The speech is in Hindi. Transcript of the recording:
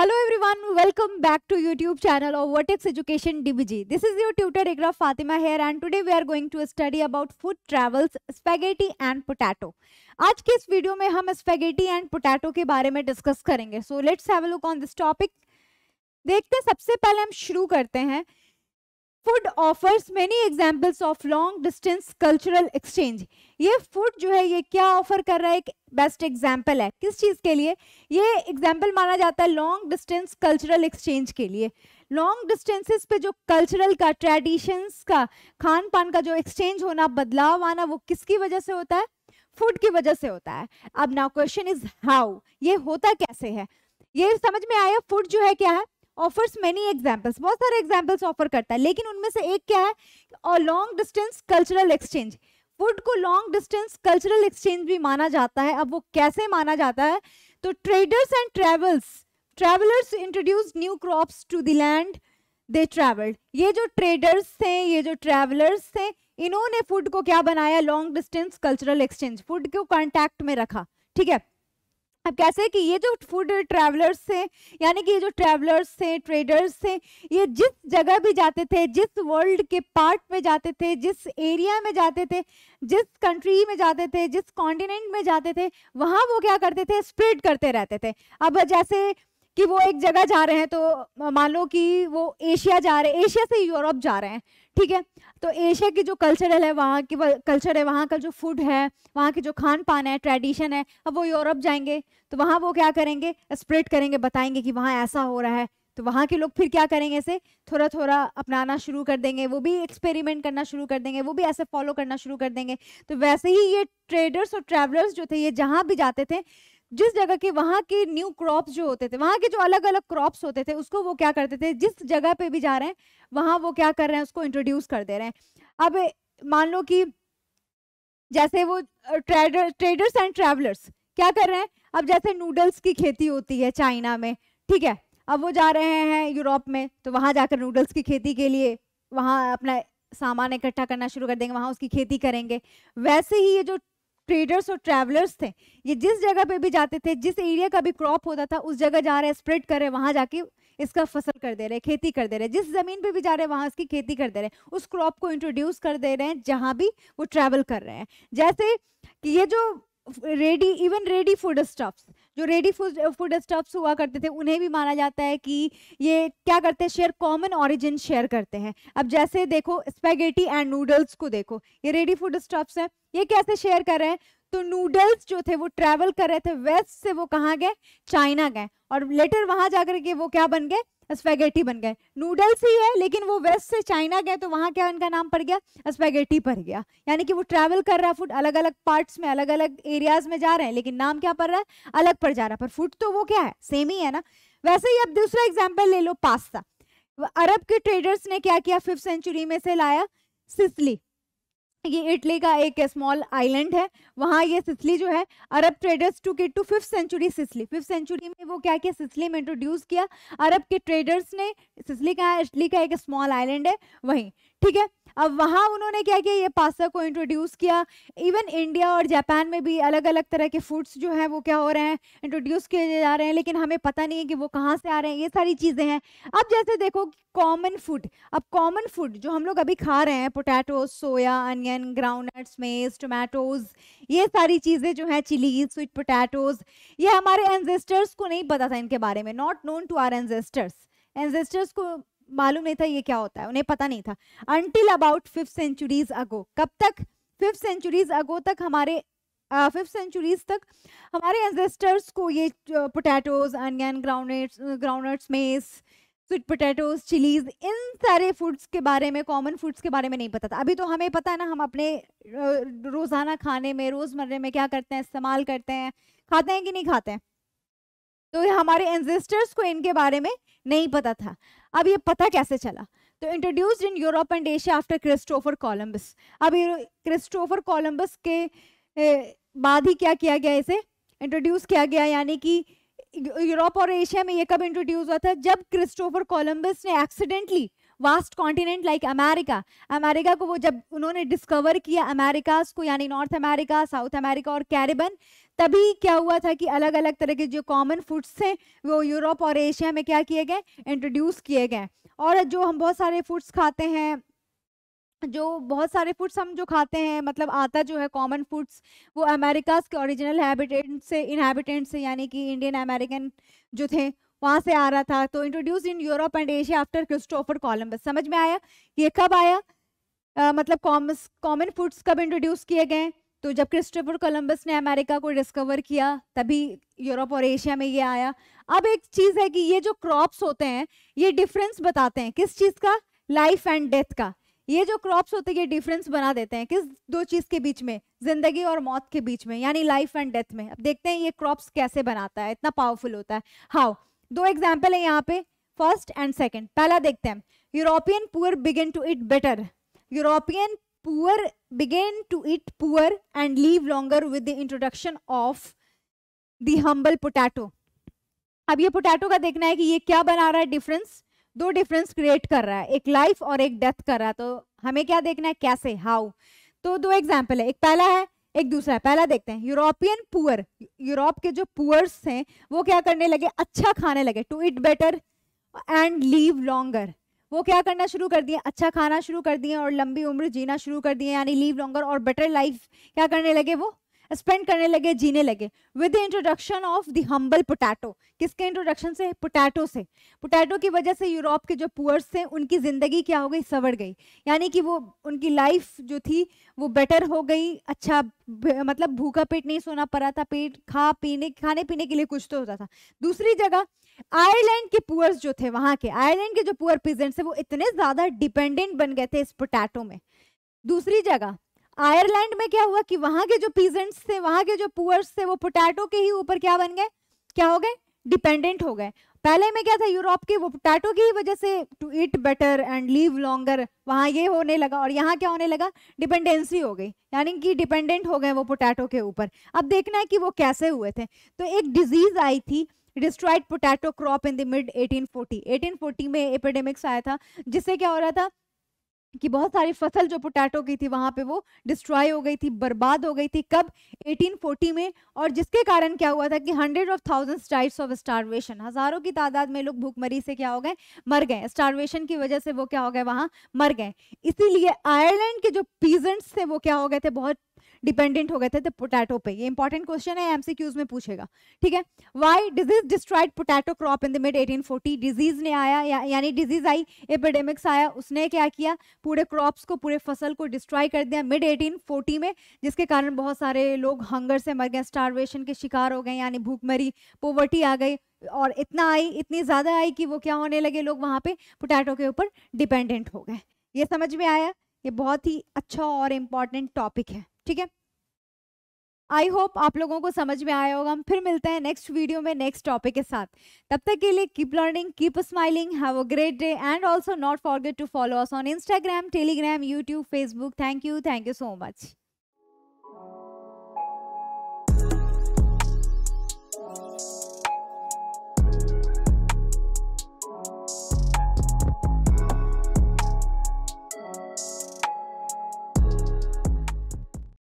hello everyone welcome back to YouTube channel of vertex education डिबीजी दिस इज योर ट्यूटर एग्राफ Fatima here and today we are going to study about food travels spaghetti and potato आज के इस वीडियो में हम स्पेगेटी एंड पोटैटो के बारे में डिस्कस करेंगे so let's have look on this topic देखते सबसे पहले हम शुरू करते हैं food offers many examples of long distance cultural exchange ये फूड जो है ये क्या ऑफर कर रहा है एक बेस्ट एग्जाम्पल है किस चीज़ के लिए ये एग्जाम्पल माना जाता है लॉन्ग डिस्टेंस कल्चरल एक्सचेंज के लिए लॉन्ग डिस्टेंसेस पे जो कल्चरल का ट्रेडिशंस का खान पान का जो एक्सचेंज होना बदलाव आना वो किसकी वजह से होता है फूड की वजह से होता है अब नाउ क्वेश्चन इज हाउ ये होता कैसे है ये समझ में आया फूड जो है क्या है ऑफर्स मेनी एग्जाम्पल्स बहुत सारे एग्जाम्पल्स ऑफर करता है लेकिन उनमें से एक क्या है और long distance cultural exchange food को लॉन्ग डिस्टेंस कल्चरल एक्सचेंज भी माना जाता है अब वो कैसे माना जाता है तो traders and travels travellers introduce new crops to दैंड दे ट्रेवल्ड ये जो ट्रेडर्स थे ये जो ट्रेवलर्स थे इन्होंने फूड को क्या बनाया long distance cultural exchange food को कॉन्टैक्ट में रखा ठीक है अब कैसे कि ये जो फूड ट्रैवलर्स थे यानी कि ये जो ट्रैवलर्स थे ट्रेडर्स थे ये जिस जगह भी जाते थे जिस वर्ल्ड के पार्ट में जाते थे जिस एरिया में जाते थे जिस कंट्री में जाते थे जिस कॉन्टिनेंट में जाते थे वहाँ वो क्या करते थे स्प्रेड करते रहते थे अब जैसे कि वो एक जगह जा रहे हैं तो मान लो कि वो एशिया जा रहे हैं एशिया से यूरोप जा रहे हैं ठीक है तो एशिया की जो कल्चरल है वहाँ की कल्चर है वहाँ का जो फूड है वहाँ के जो खान पान है ट्रेडिशन है अब वो यूरोप जाएंगे तो वहाँ वो क्या करेंगे स्प्रेड करेंगे बताएंगे कि वहाँ ऐसा हो रहा है तो वहाँ के लोग फिर क्या करेंगे इसे थोड़ा थोड़ा अपनाना शुरू कर देंगे वो भी एक्सपेरिमेंट करना शुरू कर देंगे वो भी ऐसे फॉलो करना शुरू कर देंगे तो वैसे ही ये ट्रेडर्स और ट्रैवलर्स जो थे ये जहाँ भी जाते थे जिस जगह के वहाँ के न्यू क्रॉप जो होते थे वहाँ के जो अलग अलग क्रॉप होते थे उसको वो क्या करते थे जिस जगह पे भी जा रहे हैं वहाँ वो क्या कर रहे हैं उसको इंट्रोड्यूस कर दे रहे हैं अब मान लो कि जैसे वो ट्रेडर ट्रेडर्स एंड ट्रेवलर्स क्या कर रहे हैं अब जैसे नूडल्स की खेती होती है चाइना में ठीक है अब वो जा रहे हैं यूरोप में तो वहाँ जाकर नूडल्स की खेती के लिए वहाँ अपना सामान इकट्ठा करना शुरू कर देंगे वहाँ उसकी खेती करेंगे वैसे ही ये जो ट्रेडर्स और ट्रैवलर्स थे ये जिस जगह पे भी जाते थे जिस एरिया का भी क्रॉप होता था उस जगह जा रहे स्प्रेड कर रहे वहाँ जाके इसका फसल कर दे रहे खेती कर दे रहे जिस ज़मीन पे भी जा रहे हैं वहाँ इसकी खेती कर दे रहे हैं उस क्रॉप को इंट्रोड्यूस कर दे रहे हैं जहाँ भी वो ट्रैवल कर रहे हैं जैसे कि ये जो ready even ready food stuffs जो रेडी फूड फूड स्टफ्स हुआ करते थे उन्हें भी माना जाता है कि ये क्या करते हैं शेयर कॉमन ऑरिजिन शेयर करते हैं अब जैसे देखो स्पेगेटी एंड नूडल्स को देखो ये रेडी फूड स्टफ्स हैं ये कैसे शेयर कर रहे हैं तो नूडल्स जो थे वो ट्रैवल कर रहे थे वेस्ट से वो कहाँ गए चाइना गए और लेटर वहाँ जाकर के वो क्या बन गए स्पेगेटी बन गए नूडल्स ही है लेकिन वो वेस्ट से चाइना गए तो वहाँ क्या इनका नाम पड़ गया स्पेगेटी पड़ गया यानी कि वो ट्रैवल कर रहा है फूड अलग अलग पार्ट्स में अलग अलग एरियाज में जा रहे हैं लेकिन नाम क्या पड़ रहा है अलग पड़ जा रहा है पर फूड तो वो क्या है सेम ही है ना वैसे ही अब दूसरा एग्जाम्पल ले लो पास्ता अरब के ट्रेडर्स ने क्या किया फिफ्थ सेंचुरी में से लाया सिसली ये इटली का एक स्मॉल आइलैंड है वहाँ ये सिसली जो है अरब ट्रेडर्स टू किट to fifth century Sicily fifth century में वो क्या किया सिसली में इंट्रोड्यूस किया अरब के ट्रेडर्स ने सिसली का इटली का एक स्मॉल आइलैंड है वहीं ठीक है अब वहाँ उन्होंने क्या किया ये पास्ता को इंट्रोड्यूस किया इवन इंडिया और जापान में भी अलग अलग तरह के फूड्स जो हैं वो क्या हो रहे हैं इंट्रोड्यूस किए जा रहे हैं लेकिन हमें पता नहीं है कि वो कहाँ से आ रहे हैं ये सारी चीज़ें हैं अब जैसे देखो कॉमन फूड अब कॉमन फूड जो हम लोग अभी खा रहे हैं potato soya onion groundnuts maize tomatoes ये सारी चीज़ें जो हैं चिलीज स्वीट पोटैटोज ये हमारे एनजेस्टर्स को नहीं पता था इनके बारे में not known to our ancestors ancestors को मालूम नहीं था ये क्या होता है उन्हें पता नहीं था until about fifth centuries ago कब तक फिफ्थ सेंचुरीज अगो तक हमारे फिफ्थ सेंचुरीज तक हमारे एंजेस्टर्स को ये potatoes onion groundnuts groundnuts maize sweet potatoes chillies इन सारे फूड्स के बारे में कॉमन फूड्स के बारे में नहीं पता था अभी तो हमें पता है ना हम अपने रोज़ाना खाने में रोज़मर्रे में क्या करते हैं इस्तेमाल करते हैं खाते हैं कि नहीं खाते हैं तो हमारे एंजेस्टर्स को इनके बारे में नहीं पता था अब ये पता कैसे चला तो introduced in Europe and Asia after Christopher Columbus अब क्रिस्टोफर कोलंबस के बाद ही क्या किया गया इसे इंट्रोड्यूस किया गया यानी कि यूरोप और एशिया में ये कब इंट्रोड्यूस हुआ था जब क्रिस्टोफर कोलंबस ने accidentally vast continent like America America को वो जब उन्होंने डिस्कवर किया अमेरिकाज को यानी नॉर्थ अमेरिका साउथ अमेरिका और कैरेबन तभी क्या हुआ था कि अलग अलग तरह के जो कॉमन फूड्स थे वो यूरोप और एशिया में क्या किए गए इंट्रोड्यूस किए गए और जो हम बहुत सारे फूड्स खाते हैं जो बहुत सारे फूड्स हम जो खाते हैं मतलब आता जो है कॉमन फूड्स वो अमेरिकाज के ओरिजिनल हैबिटेंट से इनहेबिटेंट से यानी कि इंडियन अमेरिकन जो थे वहां से आ रहा था तो introduce in Europe and Asia after Christopher Columbus समझ में आया ये कब आया आ, मतलब कॉमन फूड्स कब इंट्रोड्यूस किए गए तो जब क्रिस्टोफर कोलम्बस ने अमेरिका को डिस्कवर किया तभी यूरोप और एशिया में ये आया अब एक चीज़ है कि ये जो क्रॉप्स होते हैं ये डिफरेंस बताते हैं किस चीज़ का लाइफ एंड डेथ का ये जो क्रॉप्स होते हैं ये डिफरेंस बना देते हैं किस दो चीज़ के बीच में ज़िंदगी और मौत के बीच में यानी लाइफ एंड डेथ में अब देखते हैं ये क्रॉप्स कैसे बनाता है इतना पावरफुल होता है हाउ दो एग्जाम्पल है यहाँ पे फर्स्ट एंड सेकेंड पहला देखते हैं European poor began to eat better European poor began to eat poor and live longer with the introduction of the humble potato अब ये पोटैटो का देखना है कि ये क्या बना रहा है डिफरेंस दो डिफरेंस क्रिएट कर रहा है एक लाइफ और एक डेथ कर रहा है तो हमें क्या देखना है कैसे हाउ तो दो एग्जाम्पल है एक पहला है एक दूसरा पहला देखते हैं यूरोपियन पुअर यूरोप के जो पुअर्स हैं वो क्या करने लगे अच्छा खाने लगे to eat better and live longer वो क्या करना शुरू कर दिए अच्छा खाना शुरू कर दिए और लंबी उम्र जीना शुरू कर दिए यानी लीव लॉन्गर और बेटर लाइफ क्या करने लगे वो स्पेंड करने लगे जीने लगे with the introduction of the humble potato किसके इंट्रोडक्शन से पोटैटो से पोटैटो की वजह से यूरोप के जो पुअर्स थे उनकी ज़िंदगी क्या हो गई सवर गई यानी कि वो उनकी लाइफ जो थी वो बेटर हो गई अच्छा मतलब भूखा पेट नहीं सोना पड़ा था पेट खा पीने खाने पीने के लिए कुछ तो होता था दूसरी जगह आयरलैंड के पुअर्स जो थे वहाँ के आयरलैंड के जो पुअर पीजेंट्स थे वो इतने ज़्यादा डिपेंडेंट बन गए थे इस पोटैटो में दूसरी जगह आयरलैंड में क्या हुआ कि वहां के जो पीजेंट्स थे वहां के जो पुअर्स थे वो पोटैटो के ही ऊपर क्या बन गए क्या हो गए डिपेंडेंट हो गए पहले में क्या था यूरोप के वो पोटैटो की वजह से to eat better and live longer वहाँ ये होने लगा और यहाँ क्या होने लगा डिपेंडेंसी हो गई यानी कि डिपेंडेंट हो गए वो पोटैटो के ऊपर अब देखना है कि वो कैसे हुए थे तो एक डिजीज आई थी destroyed potato crop in the mid 1840 1840 में एपिडेमिक्स आया था जिससे क्या हो रहा था कि बहुत सारी फसल जो पोटैटो की थी वहां पे वो डिस्ट्रॉय हो गई थी बर्बाद हो गई थी कब 1840 में और जिसके कारण क्या हुआ था कि hundred of thousand types of starvation हज़ारों की तादाद में लोग भूखमरी से क्या हो गए मर गए स्टारवेशन की वजह से वो क्या हो गए वहां मर गए इसीलिए आयरलैंड के जो पीजेंट्स थे वो क्या हो गए थे बहुत डिपेंडेंट हो गए थे पोटैटो पे ये इंपॉर्टेंट क्वेश्चन है एमसीक्यूज में पूछेगा ठीक है why disease destroyed potato crop in the mid 1840 disease ने आया या, यानी डिजीज आई एपिडेमिक्स आया उसने क्या किया पूरे क्रॉप्स को पूरे फसल को डिस्ट्रॉय कर दिया मिड 1840 में जिसके कारण बहुत सारे लोग हंगर से मर गए स्टारवेशन के शिकार हो गए यानी भूखमरी पोवर्टी आ गई और इतना आई इतनी ज़्यादा आई कि वो क्या होने लगे लोग वहाँ पे पोटैटो के ऊपर डिपेंडेंट हो गए ये समझ में आया ये बहुत ही अच्छा और इम्पॉर्टेंट टॉपिक है ठीक है आई होप आप लोगों को समझ में आया होगा हम फिर मिलते हैं नेक्स्ट वीडियो में नेक्स्ट टॉपिक के साथ तब तक के लिए keep learning keep smiling have a great day and also not forget to follow us on Instagram Telegram YouTube Facebook thank you thank you so much